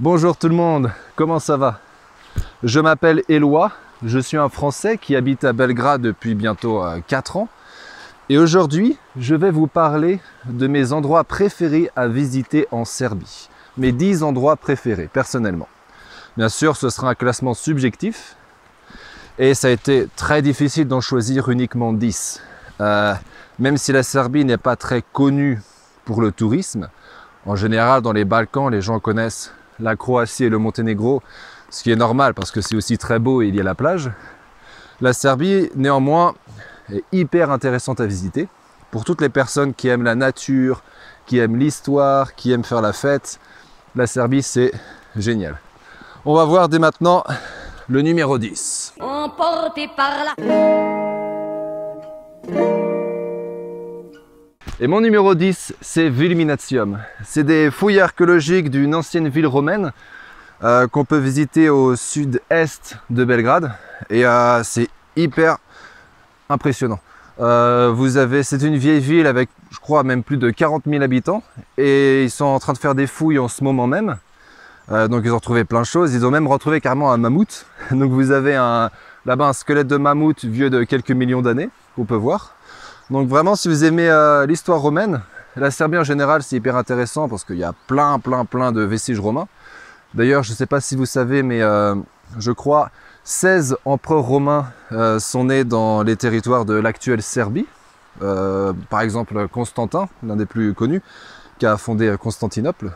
Bonjour tout le monde, comment ça va Je m'appelle Eloi, je suis un Français qui habite à Belgrade depuis bientôt 4 euh, ans. Et aujourd'hui, je vais vous parler de mes endroits préférés à visiter en Serbie. Mes 10 endroits préférés, personnellement. Bien sûr, ce sera un classement subjectif. Et ça a été très difficile d'en choisir uniquement 10. Euh, même si la Serbie n'est pas très connue pour le tourisme, en général, dans les Balkans, les gens connaissent la Croatie et le Monténégro, ce qui est normal parce que c'est aussi très beau et il y a la plage. La Serbie, néanmoins, est hyper intéressante à visiter pour toutes les personnes qui aiment la nature, qui aiment l'histoire, qui aiment faire la fête. La Serbie, c'est génial. On va voir dès maintenant le numéro 10. Emporté par et mon numéro 10, c'est Vilminatium. C'est des fouilles archéologiques d'une ancienne ville romaine euh, qu'on peut visiter au sud-est de Belgrade. Et euh, c'est hyper impressionnant. Euh, c'est une vieille ville avec, je crois, même plus de 40 000 habitants. Et ils sont en train de faire des fouilles en ce moment même. donc ils ont retrouvé plein de choses. Ils ont même retrouvé carrément un mammouth. Donc vous avez là-bas un squelette de mammouth vieux de quelques millions d'années qu'on peut voir. Donc vraiment, si vous aimez euh, l'histoire romaine, la Serbie en général, c'est hyper intéressant parce qu'il y a plein, plein, plein de vestiges romains. D'ailleurs, je ne sais pas si vous savez, mais euh, je crois 16 empereurs romains euh, sont nés dans les territoires de l'actuelle Serbie. par exemple, Constantin, l'un des plus connus, qui a fondé Constantinople.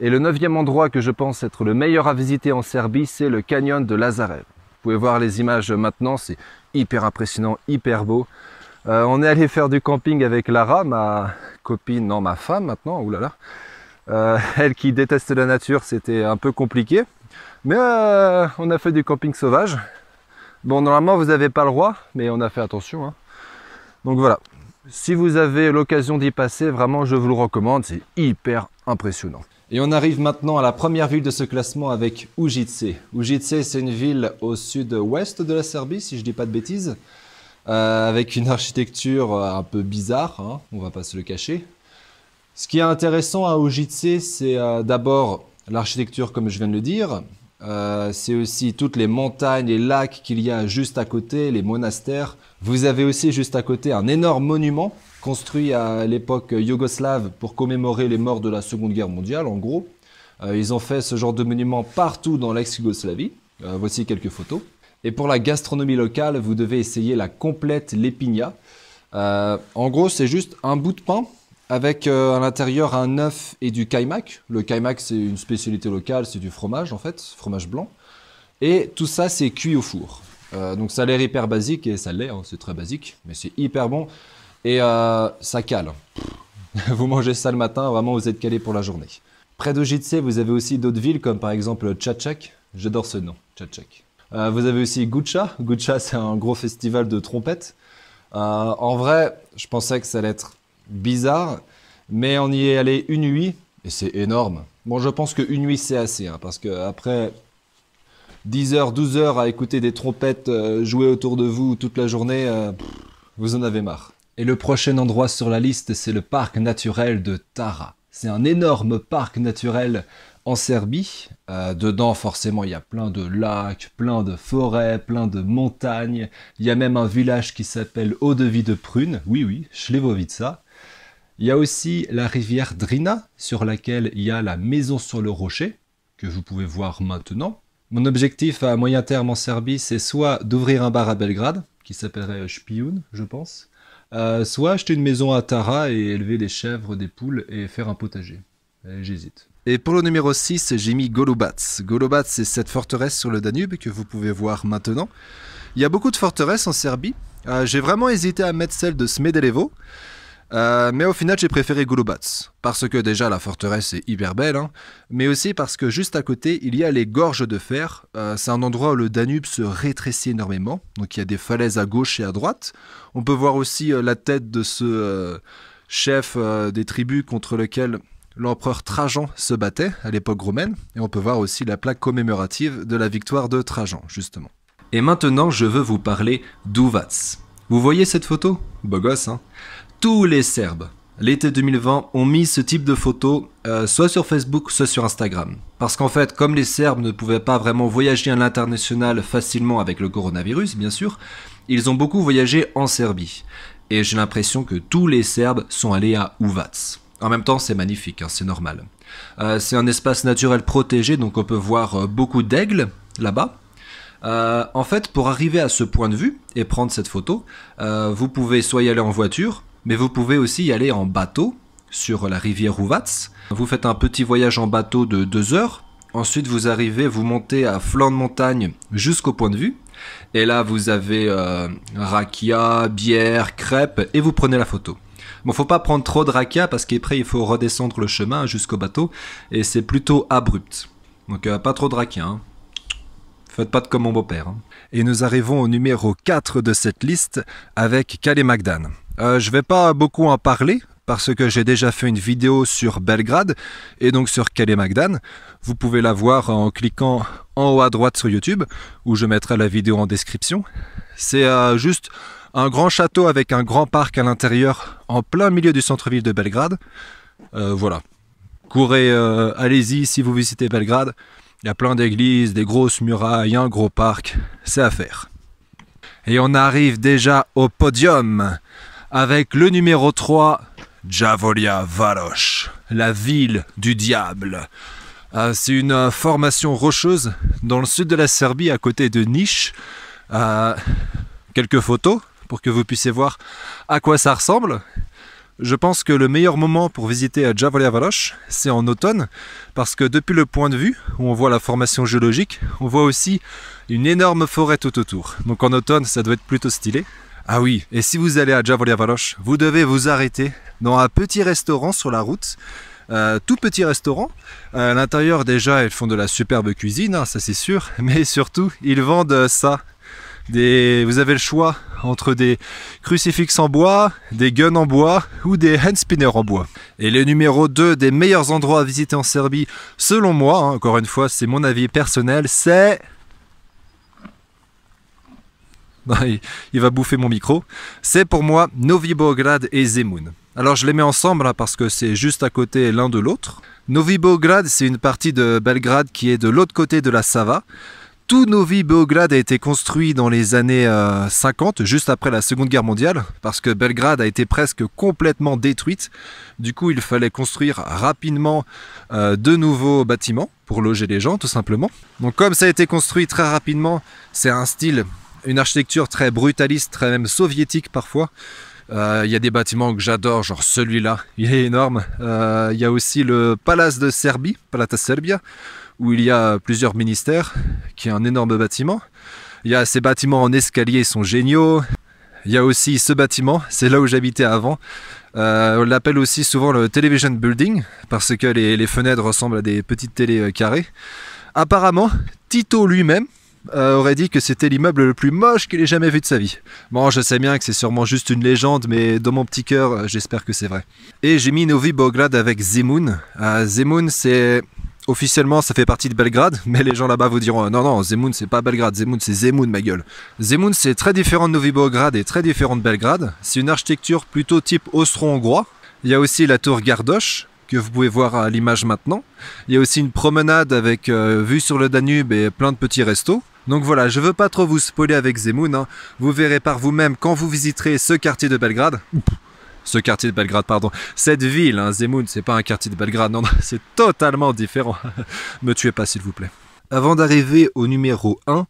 Et le neuvième endroit que je pense être le meilleur à visiter en Serbie, c'est le canyon de Lazarev. Vous pouvez voir les images maintenant, c'est hyper impressionnant, hyper beau. Euh, on est allé faire du camping avec Lara, ma copine, non ma femme maintenant, oulala. Euh, elle qui déteste la nature, c'était un peu compliqué. Mais euh, on a fait du camping sauvage. Bon, normalement, vous n'avez pas le droit, mais on a fait attention. Hein. Donc voilà. Si vous avez l'occasion d'y passer, vraiment, je vous le recommande. C'est hyper impressionnant. Et on arrive maintenant à la première ville de ce classement avec Ujice. Ujice, c'est une ville au sud-ouest de la Serbie, si je ne dis pas de bêtises. Euh, avec une architecture euh, un peu bizarre, hein, on va pas se le cacher. Ce qui est intéressant à Ojitse, c'est euh, d'abord l'architecture, comme je viens de le dire. c'est aussi toutes les montagnes, les lacs qu'il y a juste à côté, les monastères. Vous avez aussi juste à côté un énorme monument construit à l'époque yougoslave pour commémorer les morts de la Seconde Guerre mondiale, en gros. ils ont fait ce genre de monument partout dans l'ex-Yougoslavie. voici quelques photos. Et pour la gastronomie locale, vous devez essayer la complète lépigna. Euh, en gros, c'est juste un bout de pain avec euh, à l'intérieur un œuf et du kaimak. Le kaimak, c'est une spécialité locale, c'est du fromage en fait, fromage blanc. Et tout ça, c'est cuit au four. Euh, donc ça a l'air hyper basique et ça l'est, hein, c'est très basique, mais c'est hyper bon. Et ça cale. vous mangez ça le matin, vraiment vous êtes calé pour la journée. Près de vous avez aussi d'autres villes comme par exemple Tchatchak. J'adore ce nom, Tchatchak. Euh, vous avez aussi Guccia. Gucha, c'est un gros festival de trompettes. Euh, en vrai, je pensais que ça allait être bizarre, mais on y est allé une nuit et c'est énorme. Bon, je pense qu'une nuit, c'est assez, hein, parce que après 10 heures, 12 heures à écouter des trompettes euh, jouer autour de vous toute la journée, vous en avez marre. Et le prochain endroit sur la liste, c'est le parc naturel de Tara. C'est un énorme parc naturel en Serbie. Euh, dedans, forcément, il y a plein de lacs, plein de forêts, plein de montagnes. Il y a même un village qui s'appelle Eau-de-Vie de Prune. Oui, oui, Chlevovica. Il y a aussi la rivière Drina, sur laquelle il y a la maison sur le rocher, que vous pouvez voir maintenant. Mon objectif à moyen terme en Serbie, c'est soit d'ouvrir un bar à Belgrade, qui s'appellerait Spioun, je pense, euh, soit acheter une maison à Tara et élever des chèvres, des poules et faire un potager. Euh, j'hésite. Et pour le numéro 6, j'ai mis Golubats. Golubats, c'est cette forteresse sur le Danube que vous pouvez voir maintenant. Il y a beaucoup de forteresses en Serbie. Euh, j'ai vraiment hésité à mettre celle de Smedelevo. Euh, mais au final, j'ai préféré Golubats. Parce que déjà, la forteresse est hyper belle. Hein. mais aussi parce que juste à côté, il y a les gorges de fer. c'est un endroit où le Danube se rétrécit énormément. Donc il y a des falaises à gauche et à droite. On peut voir aussi la tête de ce chef des tribus contre lequel L'empereur Trajan se battait à l'époque romaine, et on peut voir aussi la plaque commémorative de la victoire de Trajan, justement. Et maintenant, je veux vous parler d'Uvats. Vous voyez cette photo Beau gosse, hein Tous les Serbes, l'été 2020, ont mis ce type de photo euh, soit sur Facebook, soit sur Instagram. Parce qu'en fait, comme les Serbes ne pouvaient pas vraiment voyager à l'international facilement avec le coronavirus, bien sûr, ils ont beaucoup voyagé en Serbie. Et j'ai l'impression que tous les Serbes sont allés à Uvats. En même temps, c'est magnifique, hein, c'est normal. Euh, c'est un espace naturel protégé, donc on peut voir euh, beaucoup d'aigles là-bas. Euh, en fait, pour arriver à ce point de vue et prendre cette photo, vous pouvez soit y aller en voiture, mais vous pouvez aussi y aller en bateau sur la rivière Ouvats. Vous faites un petit voyage en bateau de deux heures. Ensuite, vous arrivez, vous montez à flanc de montagne jusqu'au point de vue. Et là, vous avez euh, rakia, bière, crêpes, et vous prenez la photo. Bon, faut pas prendre trop de rakia parce qu'après il faut redescendre le chemin jusqu'au bateau et c'est plutôt abrupt. Donc euh, pas trop de rakia. Hein. Faites pas de comme mon beau-père. Hein. Et nous arrivons au numéro 4 de cette liste avec Calais Magdan. Euh, je vais pas beaucoup en parler parce que j'ai déjà fait une vidéo sur Belgrade et donc sur Calais Magdan. Vous pouvez la voir en cliquant en haut à droite sur YouTube où je mettrai la vidéo en description. C'est euh, juste un grand château avec un grand parc à l'intérieur, en plein milieu du centre-ville de Belgrade. Euh, voilà. Courez, euh, allez-y si vous visitez Belgrade. Il y a plein d'églises, des grosses murailles, un gros parc. C'est à faire. Et on arrive déjà au podium avec le numéro 3, Javolia Varoš, la ville du diable. Ah, c'est une euh, formation rocheuse dans le sud de la Serbie à côté de niche ah, quelques photos pour que vous puissiez voir à quoi ça ressemble. Je pense que le meilleur moment pour visiter à Valoche, c'est en automne, parce que depuis le point de vue où on voit la formation géologique, on voit aussi une énorme forêt tout autour. Donc en automne, ça doit être plutôt stylé. Ah oui, et si vous allez à Javolia vous devez vous arrêter dans un petit restaurant sur la route. Euh, tout petit restaurant. Euh, à l'intérieur, déjà, ils font de la superbe cuisine, hein, ça c'est sûr. Mais surtout, ils vendent ça. Vous avez le choix entre des crucifixes en bois, des guns en bois ou des hand spinners en bois. Et le numéro 2 des meilleurs endroits à visiter en Serbie, selon moi, hein, encore une fois, c'est mon avis personnel, c'est... il va bouffer mon micro. C'est pour moi Novi et Zemun. Alors je les mets ensemble hein, parce que c'est juste à côté l'un de l'autre. Novi c'est une partie de Belgrade qui est de l'autre côté de la Sava. Tout Novi Beograd a été construit dans les années 50, euh, juste après la Seconde Guerre mondiale, parce que Belgrade a été presque complètement détruite. Du coup, il fallait construire rapidement euh, de nouveaux bâtiments pour loger les gens, tout simplement. Donc comme ça a été construit très rapidement, c'est un style, une architecture très brutaliste, très même soviétique parfois. Euh, il y a des bâtiments que j'adore, genre celui-là, il est énorme. Il y a aussi le Palace de Serbie, Palata Serbia, où il y a plusieurs ministères, qui est un énorme bâtiment. Il y a ces bâtiments en escalier, ils sont géniaux. Il y a aussi ce bâtiment, c'est là où j'habitais avant. Euh, on l'appelle aussi souvent le Television Building, parce que les, fenêtres ressemblent à des petites télés euh, carrées. Apparemment, Tito lui-même, euh, aurait dit que c'était l'immeuble le plus moche qu'il ait jamais vu de sa vie. Bon, je sais bien que c'est sûrement juste une légende, mais dans mon petit cœur, j'espère que c'est vrai. Et j'ai mis Novi Bograd avec Zemun. À Zemun, c'est officiellement ça fait partie de Belgrade, mais les gens là-bas vous diront non, non, Zemun c'est pas Belgrade, Zemun c'est Zemun ma gueule. Zemun c'est très différent de Novi Beograd et très différent de Belgrade. C'est une architecture plutôt type austro-hongrois. Il y a aussi la tour Gardoche que vous pouvez voir à l'image maintenant. Il y a aussi une promenade avec euh, vue sur le Danube et plein de petits restos. Donc voilà, je veux pas trop vous spoiler avec Zemun, hein. vous verrez par vous-même quand vous visiterez ce quartier de Belgrade ce quartier de Belgrade, pardon, cette ville, hein, Zemun, c'est pas un quartier de Belgrade, non, non c'est totalement différent. Me tuez pas, s'il vous plaît. Avant d'arriver au numéro 1,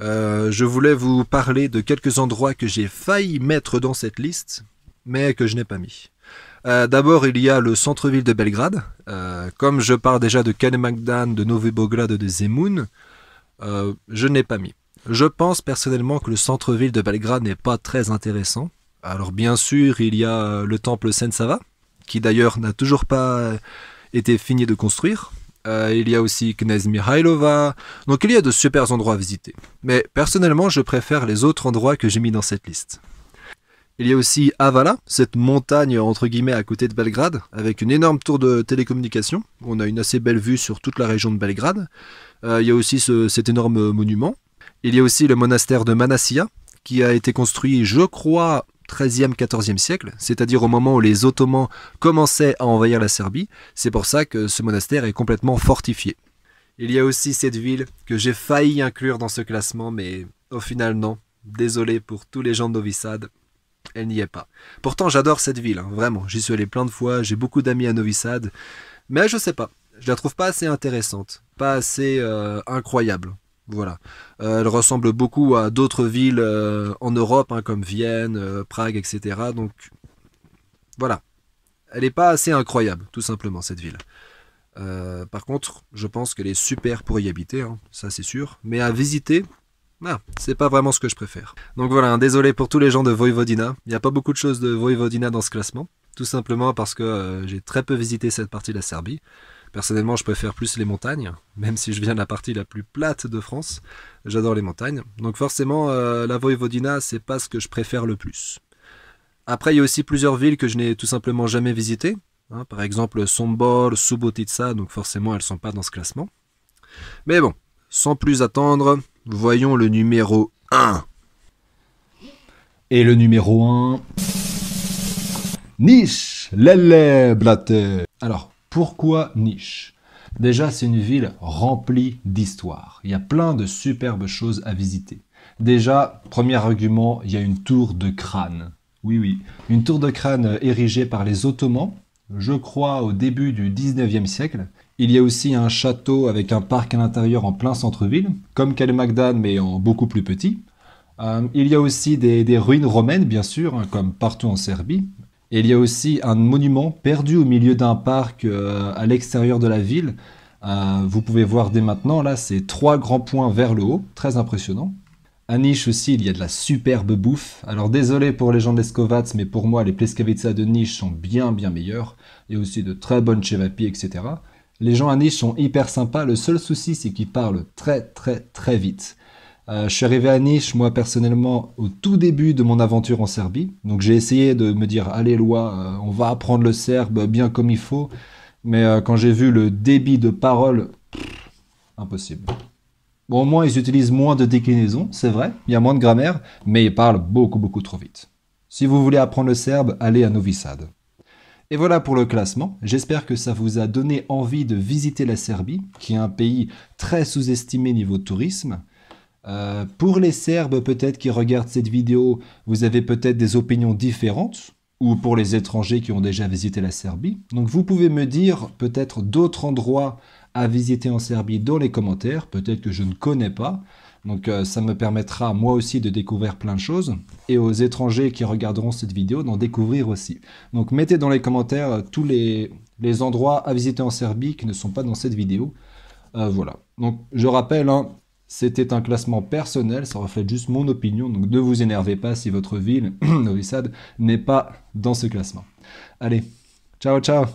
euh, je voulais vous parler de quelques endroits que j'ai failli mettre dans cette liste, mais que je n'ai pas mis. Euh, d'abord, il y a le centre-ville de Belgrade. Euh, comme je parle déjà de Kalemagdan, de Novi Bograd, de Zemun, je n'ai pas mis. Je pense personnellement que le centre-ville de Belgrade n'est pas très intéressant. Alors bien sûr, il y a euh, le temple Sensava, qui d'ailleurs n'a toujours pas euh, été fini de construire. Euh, il y a aussi Knez Mihailova. Donc il y a de super endroits à visiter. Mais personnellement, je préfère les autres endroits que j'ai mis dans cette liste. Il y a aussi Avala, cette montagne entre guillemets à côté de Belgrade, avec une énorme tour de télécommunication. On a une assez belle vue sur toute la région de Belgrade. il y a aussi cet énorme monument. Il y a aussi le monastère de Manassia, qui a été construit, je crois, 13e 14e siècle, c'est-à-dire au moment où les Ottomans commençaient à envahir la Serbie. C'est pour ça que ce monastère est complètement fortifié. Il y a aussi cette ville que j'ai failli inclure dans ce classement, mais au final non. Désolé pour tous les gens de Novi Sad, elle n'y est pas. Pourtant j'adore cette ville, hein, vraiment. J'y suis allé plein de fois, j'ai beaucoup d'amis à Novi Sad, mais je sais pas. Je la trouve pas assez intéressante, pas assez euh, incroyable voilà. Euh, elle ressemble beaucoup à d'autres villes euh, en Europe, hein, comme Vienne, euh, Prague, etc. Donc voilà. Elle n'est pas assez incroyable, tout simplement, cette ville. par contre, je pense qu'elle est super pour y habiter, hein, ça c'est sûr. Mais à visiter, ah, c'est pas vraiment ce que je préfère. Donc voilà, hein, désolé pour tous les gens de Vojvodina. Il n'y a pas beaucoup de choses de Vojvodina dans ce classement. Tout simplement parce que j'ai très peu visité cette partie de la Serbie. Personnellement, je préfère plus les montagnes, même si je viens de la partie la plus plate de France. J'adore les montagnes. Donc forcément, euh, la Voïvodina, c'est pas ce que je préfère le plus. Après, il y a aussi plusieurs villes que je n'ai tout simplement jamais visitées. Hein. par exemple, Sombor, Subotica, donc forcément, elles ne sont pas dans ce classement. Mais bon, sans plus attendre, voyons le numéro 1. Et le numéro 1... Nice, l'élève, Alors, pourquoi Niche Déjà, c'est une ville remplie d'histoire. Il y a plein de superbes choses à visiter. Déjà, premier argument, il y a une tour de crâne. Oui, oui, une tour de crâne érigée par les Ottomans, je crois au début du 19e siècle. Il y a aussi un château avec un parc à l'intérieur en plein centre-ville, comme Kalemagdan, mais en beaucoup plus petit. Euh, il y a aussi des, ruines romaines, bien sûr, hein, comme partout en Serbie, et il y a aussi un monument perdu au milieu d'un parc euh, à l'extérieur de la ville. Euh, vous pouvez voir dès maintenant, là, c'est trois grands points vers le haut, très impressionnant. À Niche aussi, il y a de la superbe bouffe. Alors désolé pour les gens de l'escovatz, mais pour moi, les pleskavitsa de Niche sont bien bien meilleurs. Il y a aussi de très bonnes chevapi, etc. Les gens à Niche sont hyper sympas, le seul souci c'est qu'ils parlent très très très vite. Euh, je suis arrivé à Niche, moi personnellement, au tout début de mon aventure en Serbie. Donc j'ai essayé de me dire, allez loi, euh, on va apprendre le serbe bien comme il faut. Mais euh, quand j'ai vu le débit de parole, impossible. Bon, au moins ils utilisent moins de déclinaisons, c'est vrai, il y a moins de grammaire, mais ils parlent beaucoup beaucoup trop vite. Si vous voulez apprendre le serbe, allez à Novi Sad. Et voilà pour le classement. J'espère que ça vous a donné envie de visiter la Serbie, qui est un pays très sous-estimé niveau tourisme. Euh, pour les Serbes peut-être qui regardent cette vidéo, vous avez peut-être des opinions différentes, ou pour les étrangers qui ont déjà visité la Serbie. Donc vous pouvez me dire peut-être d'autres endroits à visiter en Serbie dans les commentaires, peut-être que je ne connais pas. Donc euh, ça me permettra moi aussi de découvrir plein de choses et aux étrangers qui regarderont cette vidéo d'en découvrir aussi. Donc mettez dans les commentaires euh, tous les, les, endroits à visiter en Serbie qui ne sont pas dans cette vidéo. voilà. Donc je rappelle, hein, c'était un classement personnel, ça reflète juste mon opinion, donc ne vous énervez pas si votre ville, Novi n'est pas dans ce classement. Allez, ciao ciao